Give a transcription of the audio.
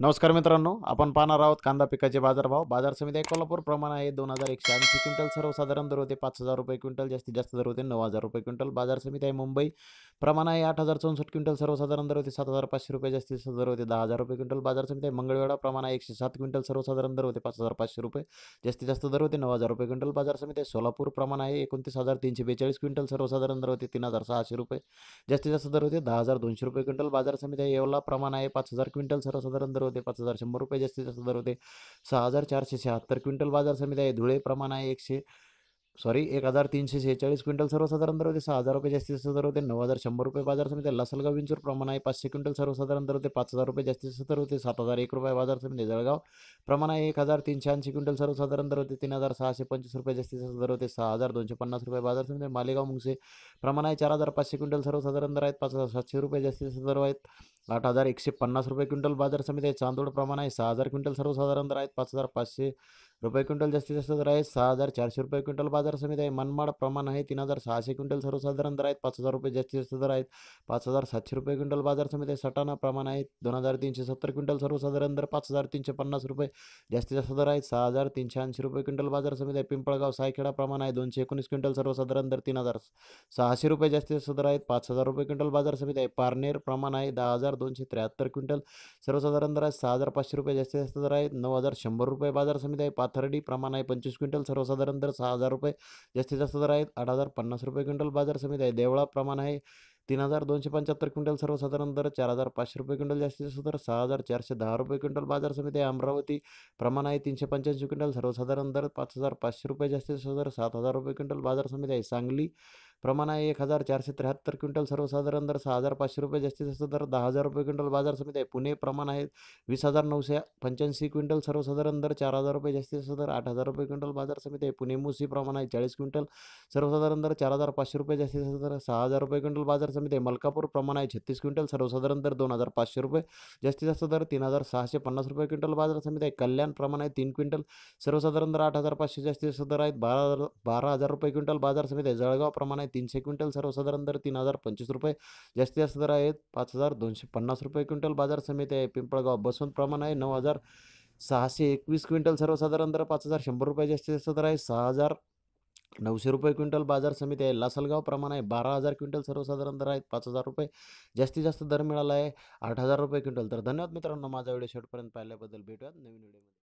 नमस्कार मित्रांनो आपण पाहणार आहोत कांदा पिकाचे बाजारभाव बाजार समिती कोल्हापूर प्रमाण आहे दोन हजार एकशे ऐंशी क्विंटल सर्वसाधारण दर होते पाच हजार रुपये क्विंटल जास्तीत जास्त दर होते नऊ हजार रुपये क्विंटल बाजार समिती आहे मुंबई प्रमाण आहे आठ हजार चौसष्ट क्विंटल सर्वसाधारण दर होते सात हजार पाचशे रुपये जास्तीत जास्त दर होते दहा हजार रुपये क्विंटल बाजार समिती आहे मंगळवेळा प्रमाण आहे एकशे सात क्विंटल सर्वसाधारण दर होते पाच हजार पाचशे रुपये जास्तीत जास्त दर होते नऊ हजार रुपये क्विंटल बाजार समिती आहे सोलापूर प्रमाण आहे एकोणतीस हजार तीनशे बेचाळीस क्विंटल सर्वसाधारण दर होते तीन हजार सहाशे रुपये जास्तीत जास्त दर होते दहा हजार दोनशे रुपये क्विंटल बाजार समिती आहे येवला प्रमाण आहे पाच हजार क्विंटल सर्वसाधारण दर होते पाच हजार शंभर रुपये जास्तीत जास्त दर होते सहा हजार चारशे शहात्तर क्विंटल बाजार समिती आहे धुळे प्रमाण आहे एकशे सॉरी एक हजार तीनशे शेहेचाळीस क्विंटल सर्वसाधारण दर होते सहा हजार रुपये जास्तीत जास्त दर होते नऊ हजार शंभर रुपये बाजार समिती लसलगाव विंचूर प्रमाण आहे पाचशे क्विंटल सर्वसाधारण दर होते पाच हजार रुपये जास्तीत जास्त दर होते सात हजार एक रुपये बाजार समिती जळगाव प्रमाण आहे एक हजार तीनशे ऐंशी क्विंटल सर्वसाधारण दर होते तीन हजार सहाशे पंचवीस रुपये जास्तीत जास्त दर होते सहा हजार दोनशे पन्नास रुपये बाजार समिती मालेगाव मुंगसे प्रमाण आहे चार हजार पाचशे क्विंटल सर्वसाधारण दर आहेत पाच हजार सातशे रुपये जास्तीत जास्त दर आहेत आठ हजार एकशे पन्नास रुपये क्विंटल बाजार समिती आहे चांदोड प्रमाण आहे सहा हजार क्विंटल सर्वसाधारण दर आहेत पाच हजार पाचशे रुपये क्विंटल जास्तीत जास्त दर आहेत सहा हजार चारशे रुपये क्विंटल बाजार समिती आहे मनमाड प्रमाण आहे तीन हजार सहाशे क्विंटल सर्वसाधारण दर आहेत पाच हजार रुपये जास्तीत जास्त दर आहेत पाच हजार सातशे रुपये क्विंटल बाजार समिती आहे सटाणा प्रमाण आहे दोन हजार तीनशे सत्तर क्विंटल सर्वसाधारण दर पाच हजार तीनशे पन्नास रुपये जास्तीत जास्त दर आहेत सहा हजार तीनशे ऐंशी रुपये क्विंटल बाजार समिती आहे पिंपळगाव सायखेडा प्रमाण आहे दोनशे एकोणीस क्विंटल सर्वसाधारण दर तीन हजार सहाशे रुपये जास्तीत जास्त दर आहेत पाच हजार रुपये क्विंटल बाजार समिती आहे पारनेर प्रमाण आहे दहा हजार दोनशे त्र्याहत्तर क्विंटल सर्वसाधारण दर आहे सहा हजार पाचशे रुपये जास्तीत जास्त दर आहे नऊ हजार शंभर रुपये बाजार समिती आहे पाथर्डी प्रमाण आहे पंचवीस क्विंटल सर्वसाधारण दर सहा हजार रुपये जास्तीत जास्त दर आहेत आठ हजार पन्नास रुपये क्विंटल बाजार समिती आहे देवळा प्रमाण आहे तीन हजार दोनशे पंच्याहत्तर क्विंटल सर्वसाधारण दर चार हजार पाचशे रुपये क्विंटल जास्तीत जास्त दर सहा हजार चारशे दहा रुपये क्विंटल बाजार समिती आहे अमरावती प्रमाण आहे तीनशे पंच्याऐंशी क्विंटल सर्वसाधारण दर पाच हजार पाचशे रुपये जास्तीत जास्त दर सात हजार रुपये क्विंटल बाजार समिती आहे सांगली प्रमाण आहे एक हजार चारशे त्र्याहत्तर क्विंटल सर्वसाधारण दर सहा हजार पाचशे रुपये जास्तीत जास्त दर दहा हजार रुपये क्विंटल बाजार समिती आहे पुणे प्रमाण आहे वीस हजार नऊशे पंच्याऐंशी क्विंटल सर्वसाधारण दर चार हजार रुपये जास्तीत जास्त दर आठ हजार रुपये क्विंटल बाजार समिती आहे पुणे मुसी प्रमाण आहे चाळीस क्विंटल सर्वसाधारण दर चार हजार पाचशे रुपये जास्तीत जास्त दर सहा हजार रुपये क्विंटल बाजार समिती आहे मलकापूर प्रमाण आहे छत्तीस क्विंटल सर्वसाधारण दर दोन हजार पाचशे रुपये जास्तीत जास्त दर तीन हजार सहाशे पन्नास रुपये क्विंटल बाजार समिती आहे कल्याण प्रमाण आहे तीन क्विंटल सर्वसाधारण दर आठ हजार पाचशे जास्तीत जास्त दर आहेत बारा हजार बारा हजार रुपये क्विंटल बाजार समिती आहे जळगाव प्रमाण आहे तीनशे क्विंटल सर्वसाधारण दर तीन हजार पंचवीस रुपये जास्तीत जास्त दर आहेत पाच हजार दोनशे पन्नास रुपये क्विंटल बाजार समिती आहे पिंपळगाव बसवंत प्रमाण आहे नऊ हजार सहाशे एकवीस क्विंटल सर्वसाधारण दर पाच हजार शंभर रुपये जास्तीत जास्त दर आहे सहा हजार नऊशे रुपये क्विंटल बाजार समिती आहे लासलगाव प्रमाण आहे बारा हजार क्विंटल सर्वसाधारण दर आहेत पाच हजार रुपये जास्तीत जास्त दर मिळाला आहे आठ हजार रुपये क्विंटल तर धन्यवाद मित्रांनो माझा व्हिडिओ शेवटपर्यंत पाहिल्याबद्दल भेटूयात नवीन व्हिडिओमध्ये